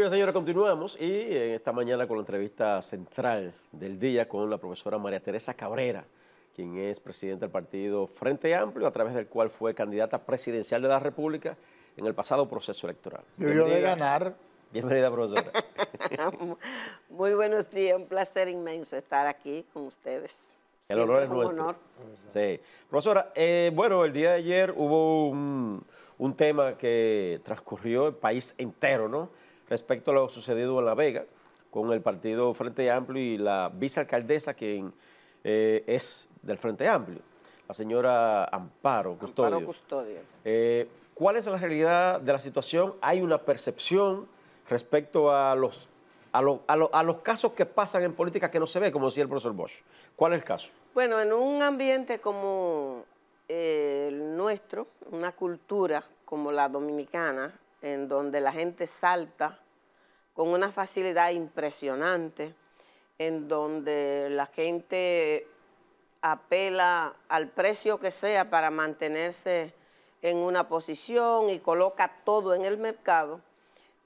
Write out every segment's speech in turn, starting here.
Muy bien, señora, continuamos y en esta mañana con la entrevista central del día con la profesora María Teresa Cabrera, quien es presidenta del partido Frente Amplio, a través del cual fue candidata presidencial de la República en el pasado proceso electoral. de ganar. Bienvenida, profesora. Muy buenos días, un placer inmenso estar aquí con ustedes. El honor es nuestro. Sí. Profesora, eh, bueno, el día de ayer hubo un, un tema que transcurrió el país entero, ¿no? respecto a lo sucedido en La Vega con el partido Frente Amplio y la vicealcaldesa, quien eh, es del Frente Amplio, la señora Amparo Custodio. Amparo Custodio. Eh, ¿Cuál es la realidad de la situación? ¿Hay una percepción respecto a los, los casos que pasan en política que no se ve, como decía el profesor Bosch? ¿Cuál es el caso? Bueno, en un ambiente como eh, el nuestro, una cultura como la dominicana, en donde la gente salta con una facilidad impresionante, en donde la gente apela al precio que sea para mantenerse en una posición y coloca todo en el mercado,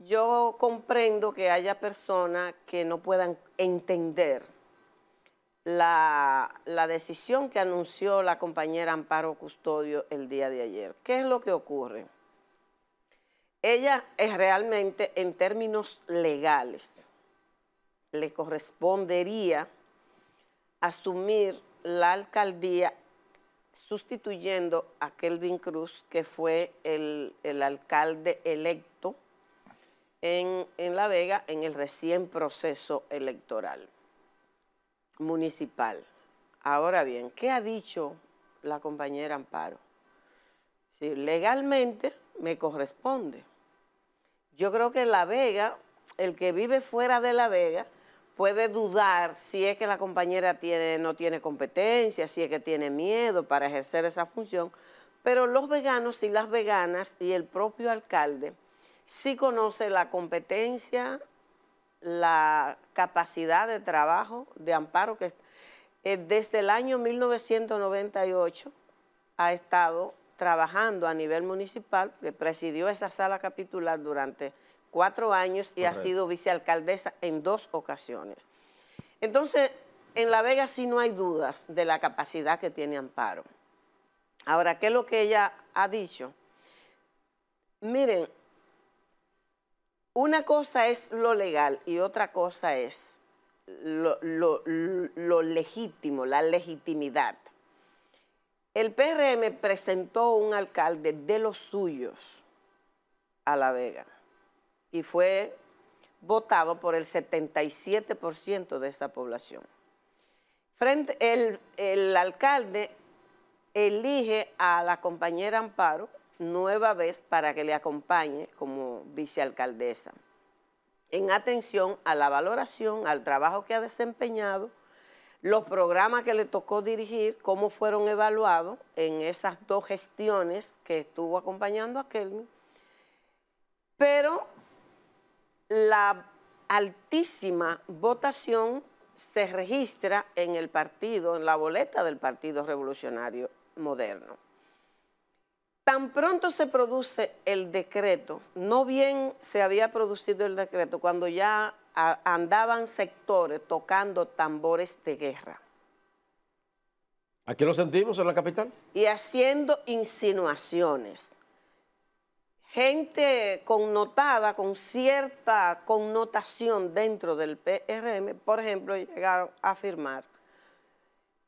yo comprendo que haya personas que no puedan entender la, decisión que anunció la compañera Amparo Custodio el día de ayer. ¿Qué es lo que ocurre? Ella es realmente, en términos legales, le correspondería asumir la alcaldía sustituyendo a Kelvin Cruz, que fue el, alcalde electo en, La Vega en el recién proceso electoral municipal. Ahora bien, ¿qué ha dicho la compañera Amparo? si legalmente me corresponde. Yo creo que La Vega, el que vive fuera de La Vega, puede dudar si es que la compañera tiene, no tiene competencia, si es que tiene miedo para ejercer esa función, pero los veganos y las veganas y el propio alcalde sí conoce la competencia, la capacidad de trabajo de amparo que eh, desde el año 1998 ha estado trabajando a nivel municipal, que presidió esa sala capitular durante cuatro años y ha sido vicealcaldesa en dos ocasiones. Entonces, en La Vega sí no hay dudas de la capacidad que tiene Amparo. Ahora, ¿qué es lo que ella ha dicho? Miren, una cosa es lo legal y otra cosa es lo legítimo, la legitimidad. El PRM presentó un alcalde de los suyos a La Vega y fue votado por el 77% de esa población. Frente, el alcalde elige a la compañera Amparo nueva vez para que le acompañe como vicealcaldesa, en atención a la valoración, al trabajo que ha desempeñado los programas que le tocó dirigir, cómo fueron evaluados en esas dos gestiones que estuvo acompañando a Kelvin, pero la altísima votación se registra en el partido, en la boleta del Partido Revolucionario Moderno. Tan pronto se produce el decreto, no bien se había producido el decreto, cuando ya andaban sectores tocando tambores de guerra. ¿Aquí lo sentimos en la capital? Y haciendo insinuaciones. Gente connotada con cierta connotación dentro del PRM, por ejemplo, llegaron a afirmar,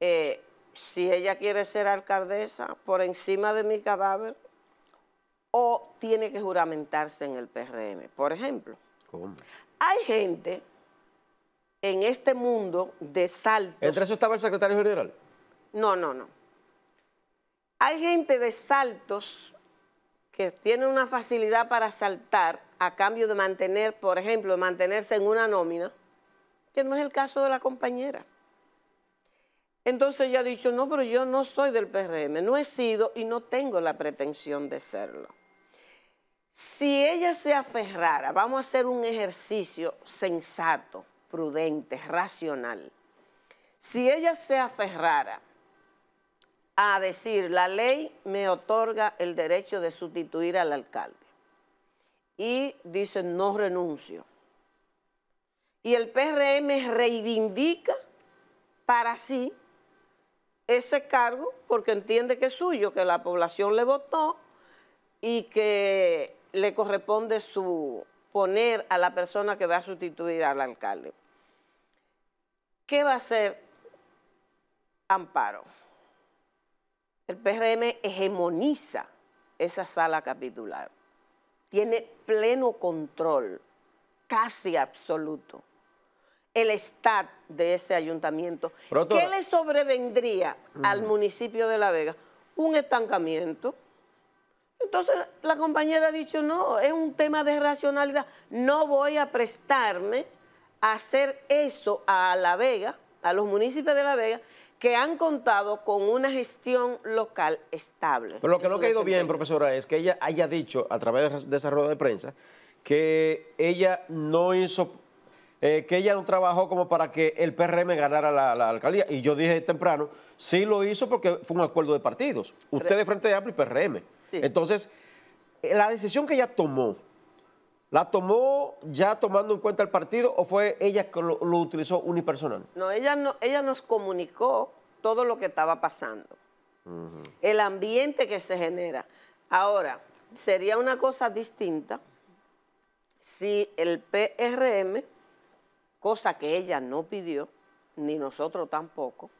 eh, si ella quiere ser alcaldesa por encima de mi cadáver, o tiene que juramentarse en el PRM, por ejemplo. ¿Cómo? Hay gente en este mundo de saltos. ¿Entre eso estaba el secretario general? No, no, no. Hay gente de saltos que tiene una facilidad para saltar a cambio de mantener, por ejemplo, de mantenerse en una nómina, que no es el caso de la compañera. Entonces ella ha dicho, no, pero yo no soy del PRM, no he sido y no tengo la pretensión de serlo. Si ella se aferrara, vamos a hacer un ejercicio sensato, prudente, racional. Si ella se aferrara a decir, la ley me otorga el derecho de sustituir al alcalde, y dice, no renuncio, y el PRM reivindica para sí ese cargo porque entiende que es suyo, que la población le votó y que le corresponde su poner a la persona que va a sustituir al alcalde. ¿Qué va a hacer Amparo? El PRM hegemoniza esa sala capitular. Tiene pleno control, casi absoluto, el estado de ese ayuntamiento. ¿Qué le sobrevendría al municipio de La Vega? Un estancamiento entonces la compañera ha dicho, no, es un tema de racionalidad. No voy a prestarme a hacer eso a La Vega, a los municipios de La Vega, que han contado con una gestión local estable. Pero lo que no ha caído bien, profesora, es que ella haya dicho a través de esa rueda de prensa que ella no hizo, eh, que ella no trabajó como para que el PRM ganara la, alcaldía. Y yo dije temprano, sí lo hizo porque fue un acuerdo de partidos. Usted de Frente Amplio y PRM. Entonces, eh, la decisión que ella tomó, ¿La tomó ya tomando en cuenta el partido o fue ella que lo, utilizó unipersonal? No, ella no, ella nos comunicó todo lo que estaba pasando. El ambiente que se genera. Ahora, sería una cosa distinta si el PRM, cosa que ella no pidió, ni nosotros tampoco,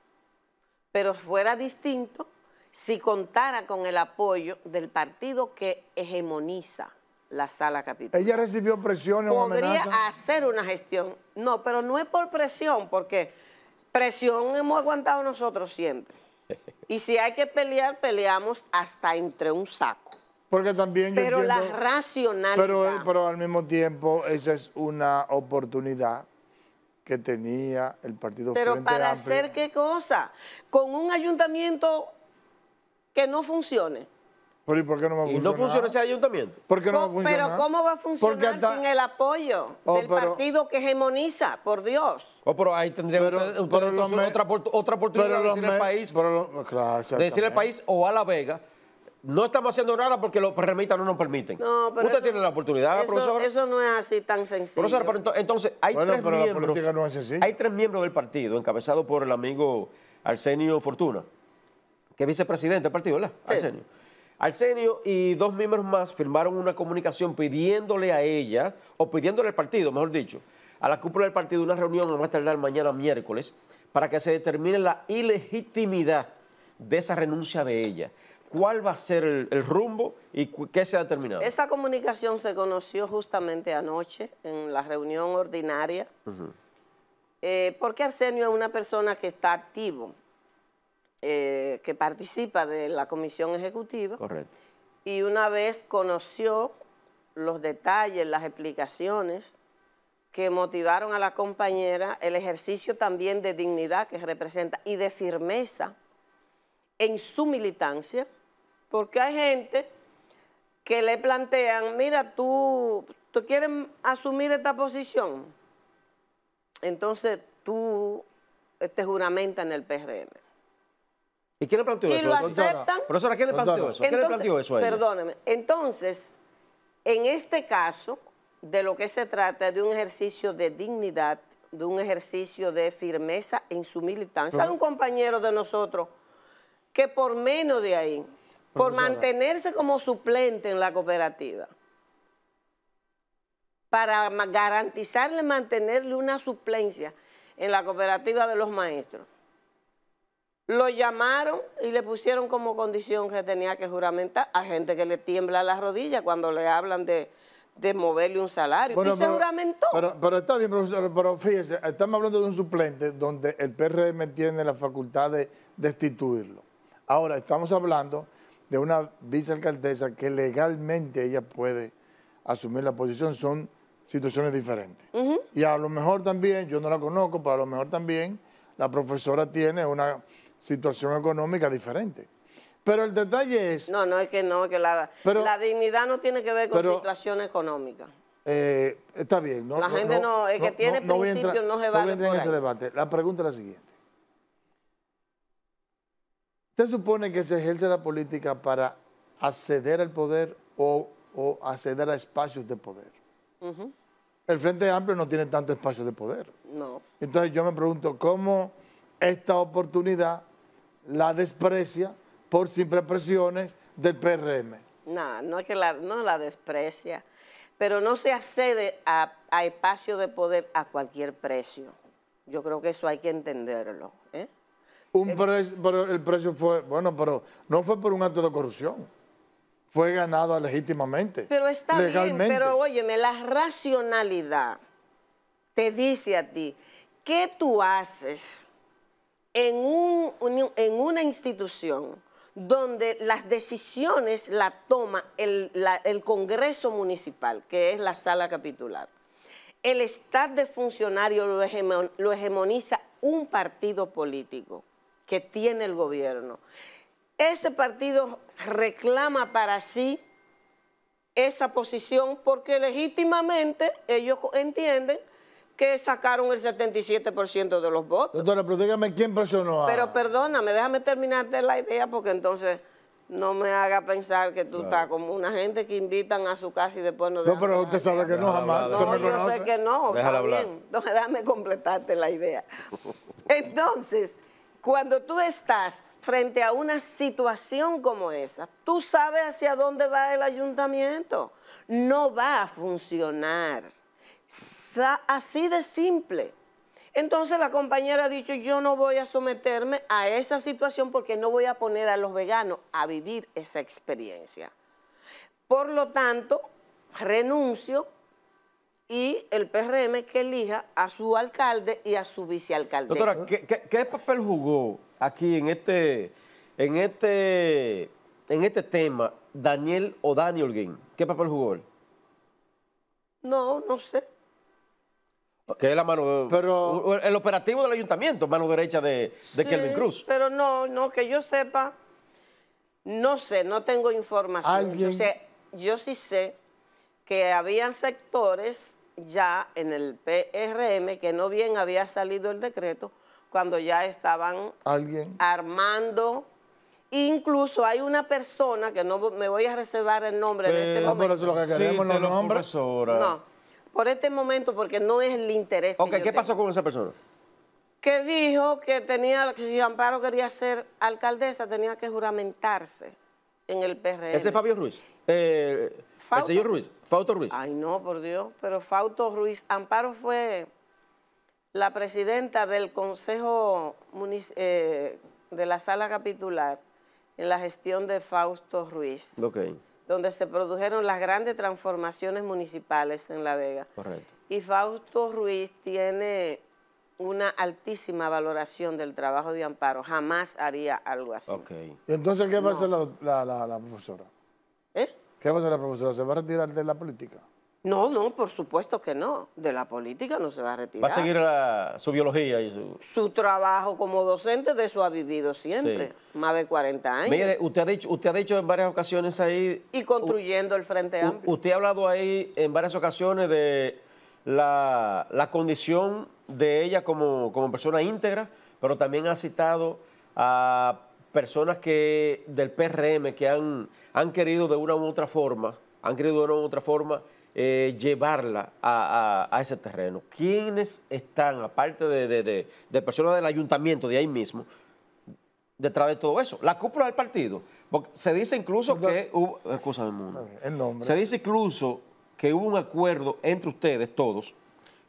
pero fuera distinto si contara con el apoyo del partido que hegemoniza la sala capital. ¿Ella recibió presión o amenazas? Podría hacer una gestión. No, pero no es por presión, porque presión hemos aguantado nosotros siempre. Y si hay que pelear, peleamos hasta entre un saco. Porque también Pero la racionalidad. Pero, eh, pero al mismo tiempo, esa es una oportunidad que tenía el Partido Pero para hacer qué cosa? Con un ayuntamiento que no funcione. ¿Y por qué no ¿Y no funciona ese ayuntamiento? ¿Por qué no va Pero ¿cómo va a funcionar sin el apoyo oh, del partido que hegemoniza, por Dios? Oh, pero ahí tendría otra, otra, oportunidad de decirle al país, decir país o a La Vega, no estamos haciendo nada porque los perremitas no nos permiten. No, pero Usted tiene la oportunidad, profesor. Eso no es así tan sencillo. pero entonces hay tres miembros. hay tres miembros del partido, encabezado por el amigo Arsenio Fortuna que es vicepresidente del partido, ¿verdad? Arsenio. Arsenio y dos miembros más firmaron una comunicación pidiéndole a ella, o pidiéndole al partido, mejor dicho, a la cúpula del partido una reunión a tardar mañana miércoles para que se determine la ilegitimidad de esa renuncia de ella. ¿Cuál va a ser el, rumbo y qué se ha determinado? Esa comunicación se conoció justamente anoche en la reunión ordinaria, eh, porque Arsenio es una persona que está activo. Eh, que participa de la comisión ejecutiva. Y una vez conoció los detalles, las explicaciones que motivaron a la compañera el ejercicio también de dignidad que representa y de firmeza en su militancia, porque hay gente que le plantean, mira, tú, tú quieres asumir esta posición, entonces tú eh, te juramentas en el PRM. ¿Y quién le planteó eso? Lo eso? ¿Quién le planteó eso a Perdóneme. Entonces, en este caso, de lo que se trata es de un ejercicio de dignidad, de un ejercicio de firmeza en su militancia. Hay un compañero de nosotros que por menos de ahí, por mantenerse como suplente en la cooperativa, para garantizarle, mantenerle una suplencia en la cooperativa de los maestros, lo llamaron y le pusieron como condición que tenía que juramentar a gente que le tiembla las rodillas cuando le hablan de, moverle un salario. y se juramentó. Pero, está bien, profesor, pero fíjese, estamos hablando de un suplente donde el PRM tiene la facultad de destituirlo. Ahora, estamos hablando de una vicealcaldesa que legalmente ella puede asumir la posición. Son situaciones diferentes. Y a lo mejor también, yo no la conozco, pero a lo mejor también la profesora tiene una situación económica diferente. Pero el detalle es... No, no es que no, que la, la dignidad no tiene que ver con situación económica. Eh, está bien. No, la gente no, es que tiene principios no se vale entrar en ese debate. La pregunta es la siguiente. ¿Usted supone que se ejerce la política para acceder al poder o, acceder a espacios de poder? El Frente Amplio no tiene tanto espacio de poder. No. Entonces yo me pregunto, ¿cómo esta oportunidad la desprecia por simples presiones del PRM. No, no es que la, no la desprecia, pero no se accede a, espacio de poder a cualquier precio. Yo creo que eso hay que entenderlo. ¿eh? Un el, precio, el precio fue, bueno, pero no fue por un acto de corrupción. Fue ganado legítimamente. Pero está bien, pero óyeme, la racionalidad te dice a ti, ¿qué tú haces? en, una institución donde las decisiones las toma el, Congreso Municipal, que es la sala capitular. El estado de funcionario lo hegemoniza un partido político que tiene el gobierno. Ese partido reclama para sí esa posición porque legítimamente ellos entienden que sacaron el 77% de los votos. Doctora, pero dígame quién presionó a... Pero perdóname, déjame terminarte la idea porque entonces no me haga pensar que tú estás como una gente que invitan a su casa y después no... No, pero usted sabe que no, jamás. No, yo sé que no, Déjala bien. Entonces, déjame completarte la idea. Entonces, cuando tú estás frente a una situación como esa, tú sabes hacia dónde va el ayuntamiento. No va a funcionar. Así de simple. Entonces la compañera ha dicho, yo no voy a someterme a esa situación porque no voy a poner a los veganos a vivir esa experiencia. Por lo tanto, renuncio y el PRM que elija a su alcalde y a su vicealcalde. Doctora, ¿qué, papel jugó aquí en este, en este, en este tema Daniel o Daniel ¿Qué papel jugó él? No, no sé. Que es la mano. Pero, el operativo del ayuntamiento, mano derecha de, Kelvin Cruz. Pero no, no, que yo sepa. No sé, no tengo información. Yo, sé, yo sí sé que habían sectores ya en el PRM que no bien había salido el decreto cuando ya estaban ¿Alguien? armando. Incluso hay una persona que no me voy a reservar el nombre de este momento. No, pero eso es lo que los nombres. No por este momento, porque no es el interés. Ok, ¿qué pasó con esa persona? Que dijo que tenía, que si Amparo quería ser alcaldesa, tenía que juramentarse en el PRM. Ese es Fabio Ruiz. Eh, el señor Ruiz, Fausto Ruiz. Ay, no, por Dios, pero Fausto Ruiz, Amparo fue la presidenta del Consejo eh, de la Sala Capitular en la gestión de Fausto Ruiz. Ok donde se produjeron las grandes transformaciones municipales en La Vega. Correcto. Y Fausto Ruiz tiene una altísima valoración del trabajo de Amparo. Jamás haría algo así. Ok. Entonces, ¿qué va a hacer la, la profesora? ¿Eh? ¿Qué va a hacer la profesora? ¿Se va a retirar de la política? No, no, por supuesto que no. De la política no se va a retirar. Va a seguir su biología y su... trabajo como docente de eso ha vivido siempre, más de 40 años. Mire, usted ha, dicho, usted ha dicho en varias ocasiones ahí... Y construyendo el Frente Amplio. usted ha hablado ahí en varias ocasiones de la, condición de ella como, persona íntegra, pero también ha citado a personas que del PRM que han, han querido de una u otra forma, han querido de una u otra forma eh, llevarla a, ese terreno? ¿Quiénes están, aparte de, de, personas del ayuntamiento de ahí mismo, detrás de todo eso? La cúpula del partido. Porque se dice incluso que hubo... mundo. Se dice incluso que hubo un acuerdo entre ustedes todos,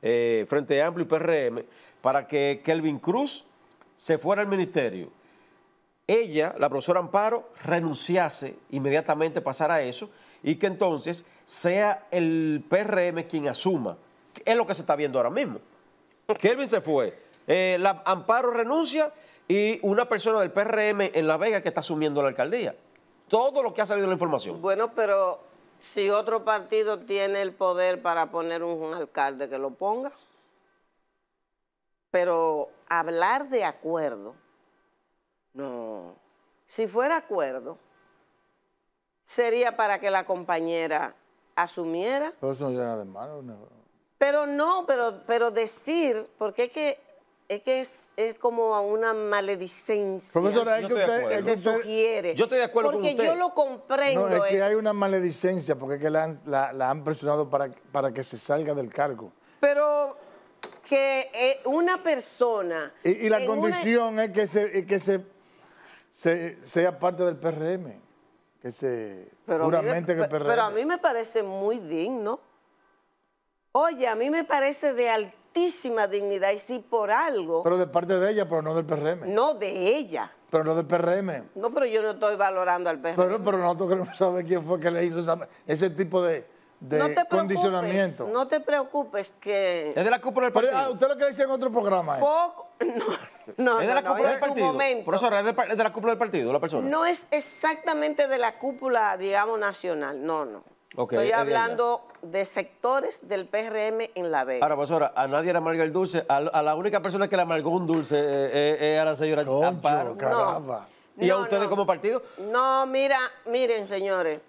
eh, ...frente a Amplio y PRM, para que Kelvin Cruz se fuera al ministerio. Ella, la profesora Amparo, renunciase inmediatamente, a pasar a eso, y que entonces sea el PRM quien asuma. Es lo que se está viendo ahora mismo. Kelvin se fue. Eh, la, Amparo renuncia y una persona del PRM en La Vega que está asumiendo la alcaldía. Todo lo que ha salido en la información. Bueno, pero si otro partido tiene el poder para poner un alcalde que lo ponga. Pero hablar de acuerdo, no. Si fuera acuerdo, sería para que la compañera asumiera. Pero eso no de malo. Pero no, pero, pero decir, porque es que es que es, es como una maledicencia que, se sugiere. Yo estoy porque yo lo comprendo. No, es que eh. hay una maledicencia porque es que la, la, han presionado para, para que se salga del cargo. Pero que eh, una persona... Y, la condición es que, se, que se, sea parte del PRM que se pero que a mí me parece muy digno. Oye, a mí me parece de altísima dignidad y si por algo. Pero de parte de ella, pero no del PRM. No, de ella. Pero no del PRM. No, pero yo no estoy valorando al PRM. Pero, pero nosotros queremos saber quién fue que le hizo ese tipo de de no te condicionamiento. No te preocupes que... Es de la cúpula del partido. Pero, ah, usted lo que decía en otro programa. Eh? No, no, es de la cúpula del partido. ¿es de la cúpula del partido la persona? No es exactamente de la cúpula, digamos, nacional. No, no. Estoy hablando de, sectores del PRM en La B Ahora, profesora, a nadie le amargó el dulce. A, la única persona que le amargó un dulce eh, eh, es a la señora Concho, ¿Y a ustedes como partido? No, mira, miren, señores.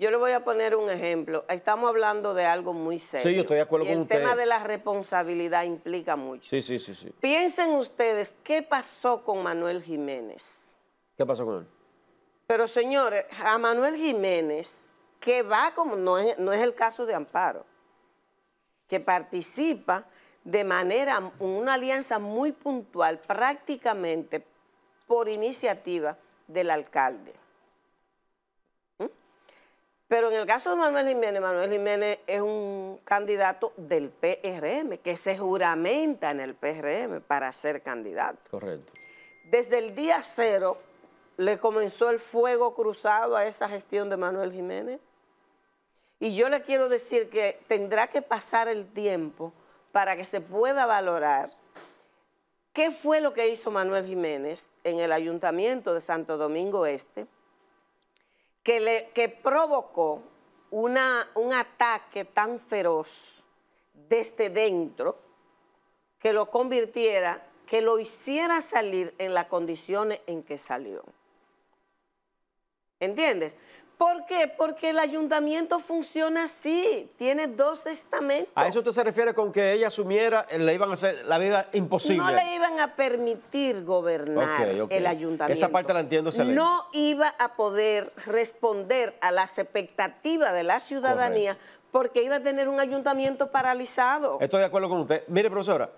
Yo le voy a poner un ejemplo. Estamos hablando de algo muy serio. Sí, yo estoy de acuerdo con el usted. El tema de la responsabilidad implica mucho. Sí, sí, sí, sí. Piensen ustedes, ¿qué pasó con Manuel Jiménez? ¿Qué pasó con él? Pero señores, a Manuel Jiménez, que va como, no no es el caso de Amparo, que participa de manera, una alianza muy puntual, prácticamente por iniciativa del alcalde. Pero en el caso de Manuel Jiménez, Manuel Jiménez es un candidato del PRM, que se juramenta en el PRM para ser candidato. Correcto. Desde el día cero le comenzó el fuego cruzado a esa gestión de Manuel Jiménez. Y yo le quiero decir que tendrá que pasar el tiempo para que se pueda valorar qué fue lo que hizo Manuel Jiménez en el ayuntamiento de Santo Domingo Este que, provocó una, un ataque tan feroz desde dentro que lo convirtiera, que lo hiciera salir en las condiciones en que salió. ¿Entiendes? ¿Por qué? Porque el ayuntamiento funciona así, tiene dos estamentos. ¿A eso usted se refiere con que ella asumiera, eh, le iban a hacer la vida imposible? No le iban a permitir gobernar el ayuntamiento. Esa parte la entiendo, excelente. No iba a poder responder a las expectativas de la ciudadanía porque iba a tener un ayuntamiento paralizado. Estoy de acuerdo con usted. Mire, profesora,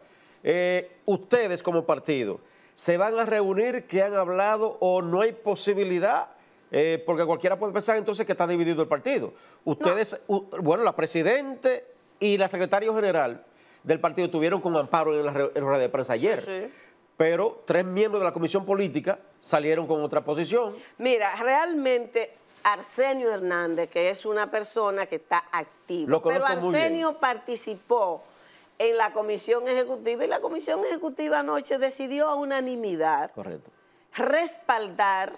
eh, ustedes como partido, ¿se van a reunir? que han hablado o no hay posibilidad eh, porque cualquiera puede pensar entonces que está dividido el partido. Ustedes, bueno, la presidente y la secretaria general del partido tuvieron con amparo en la, rueda de prensa ayer. Pero tres miembros de la comisión política salieron con otra posición. Mira, realmente Arsenio Hernández, que es una persona que está activa, Lo pero Arsenio participó en la comisión ejecutiva y la comisión ejecutiva anoche decidió a unanimidad respaldar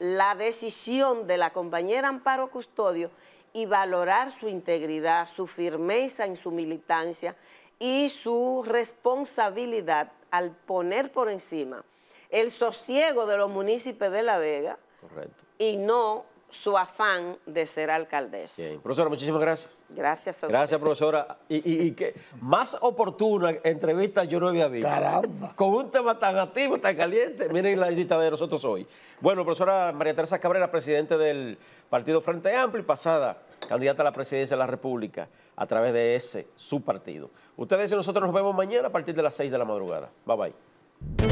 la decisión de la compañera Amparo Custodio y valorar su integridad, su firmeza en su militancia y su responsabilidad al poner por encima el sosiego de los municipios de La Vega y no su afán de ser alcaldesa. Bien. Profesora, muchísimas gracias. Gracias, a Gracias, profesora. Y, qué que más oportuna entrevista yo no había visto. Caramba. Con un tema tan activo, tan caliente. Miren la lista de nosotros hoy. Bueno, profesora María Teresa Cabrera, presidente del Partido Frente Amplio y pasada candidata a la presidencia de la República a través de ese, su partido. Ustedes y nosotros nos vemos mañana a partir de las 6 de la madrugada. Bye, bye.